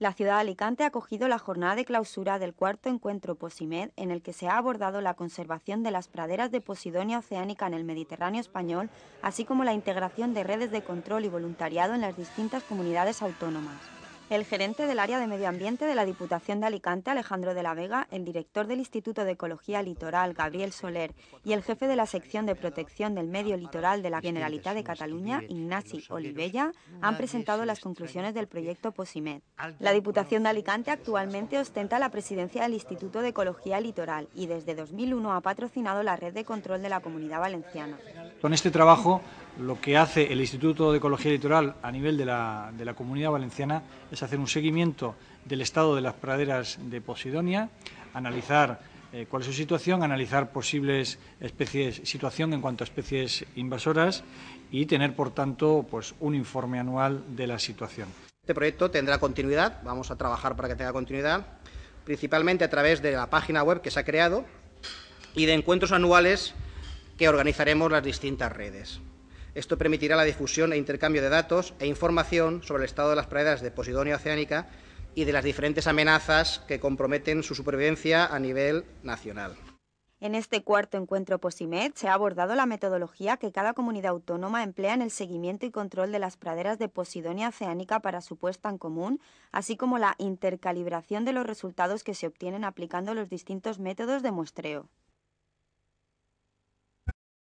La ciudad de Alicante ha acogido la jornada de clausura del cuarto encuentro POSIMED, en el que se ha abordado la conservación de las praderas de Posidonia oceánica en el Mediterráneo español, así como la integración de redes de control y voluntariado en las distintas comunidades autónomas. El gerente del área de medio ambiente de la Diputación de Alicante, Alejandro de la Vega, el director del Instituto de Ecología Litoral, Gabriel Soler, y el jefe de la sección de protección del medio litoral de la Generalitat de Cataluña, Ignasi Olivella, han presentado las conclusiones del proyecto POSIMED. La Diputación de Alicante actualmente ostenta la presidencia del Instituto de Ecología Litoral y desde 2001 ha patrocinado la red de control de la Comunidad Valenciana. Con este trabajo lo que hace el Instituto de Ecología Litoral a nivel de la, Comunidad Valenciana es hacer un seguimiento del estado de las praderas de Posidonia, analizar eh, cuál es su situación, analizar posibles especies, situación en cuanto a especies invasoras y tener, por tanto, pues, un informe anual de la situación. Este proyecto tendrá continuidad, vamos a trabajar para que tenga continuidad, principalmente a través de la página web que se ha creado y de encuentros anuales que organizaremos las distintas redes. Esto permitirá la difusión e intercambio de datos e información sobre el estado de las praderas de Posidonia Oceánica y de las diferentes amenazas que comprometen su supervivencia a nivel nacional. En este cuarto encuentro POSIMED se ha abordado la metodología que cada comunidad autónoma emplea en el seguimiento y control de las praderas de Posidonia oceánica para su puesta en común, así como la intercalibración de los resultados que se obtienen aplicando los distintos métodos de muestreo.